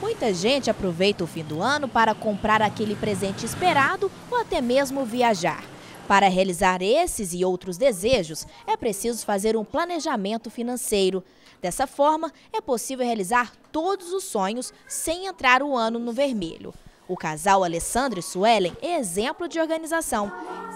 Muita gente aproveita o fim do ano para comprar aquele presente esperado ou até mesmo viajar. Para realizar esses e outros desejos, é preciso fazer um planejamento financeiro. Dessa forma, é possível realizar todos os sonhos sem entrar o ano no vermelho. O casal Alessandro e Suelen é exemplo de organização.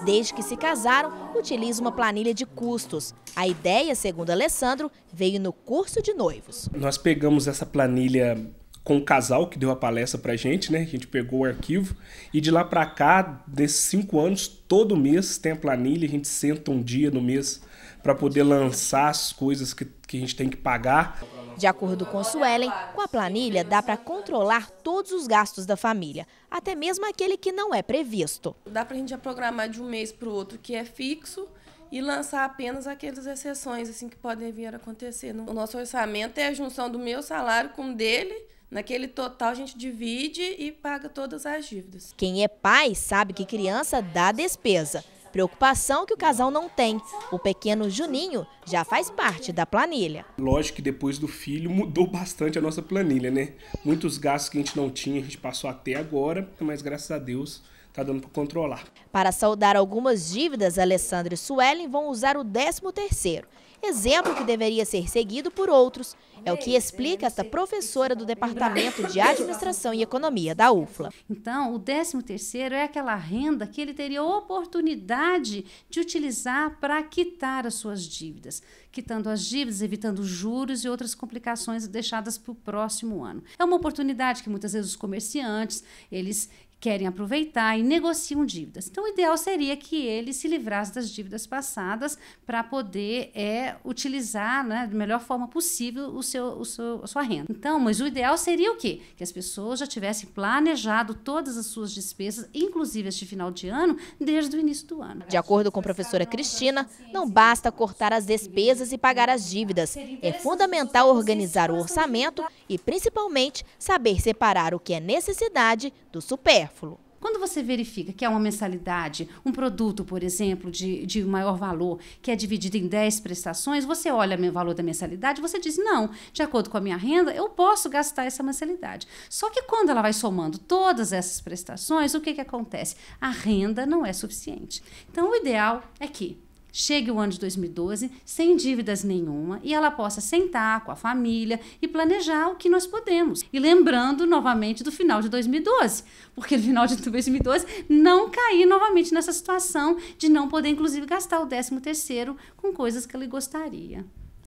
Desde que se casaram, utiliza uma planilha de custos. A ideia, segundo Alessandro, veio no curso de noivos. Nós pegamos essa planilha com o casal que deu a palestra pra gente, né? A gente pegou o arquivo. E de lá pra cá, desses cinco anos, todo mês tem a planilha, a gente senta um dia no mês para poder lançar as coisas que, que a gente tem que pagar. De acordo com Suelen, com a planilha dá para controlar todos os gastos da família, até mesmo aquele que não é previsto. Dá para a gente programar de um mês para o outro que é fixo e lançar apenas aquelas exceções assim que podem vir a acontecer. O nosso orçamento é a junção do meu salário com o dele Naquele total a gente divide e paga todas as dívidas. Quem é pai sabe que criança dá despesa. Preocupação que o casal não tem. O pequeno Juninho já faz parte da planilha. Lógico que depois do filho mudou bastante a nossa planilha, né? Muitos gastos que a gente não tinha, a gente passou até agora, mas graças a Deus está dando para controlar. Para saldar algumas dívidas, Alessandra e Suelen vão usar o 13º, exemplo que deveria ser seguido por outros. É o que explica esta professora do Departamento de Administração e Economia da UFLA. Então, o 13º é aquela renda que ele teria oportunidade de utilizar para quitar as suas dívidas, quitando as dívidas, evitando juros e outras complicações deixadas para o próximo ano. É uma oportunidade que muitas vezes os comerciantes, eles querem aproveitar e negociam dívidas. Então, o ideal seria que ele se livrasse das dívidas passadas para poder é, utilizar né, da melhor forma possível o seu, o seu, a sua renda. Então, mas o ideal seria o quê? Que as pessoas já tivessem planejado todas as suas despesas, inclusive as de final de ano, desde o início do ano. De acordo com a professora Cristina, não basta cortar as despesas e pagar as dívidas. É fundamental organizar o orçamento assim, tá? e, principalmente, saber separar o que é necessidade do super supérfluo. Quando você verifica que há é uma mensalidade, um produto, por exemplo, de, de maior valor, que é dividido em 10 prestações, você olha o valor da mensalidade você diz: não, de acordo com a minha renda, eu posso gastar essa mensalidade. Só que quando ela vai somando todas essas prestações, o que, que acontece? A renda não é suficiente. Então, o ideal é que chegue o ano de 2012 sem dívidas nenhuma e ela possa sentar com a família e planejar o que nós podemos. E lembrando novamente do final de 2012, porque no final de 2012 não cair novamente nessa situação de não poder inclusive gastar o 13 terceiro com coisas que ele gostaria.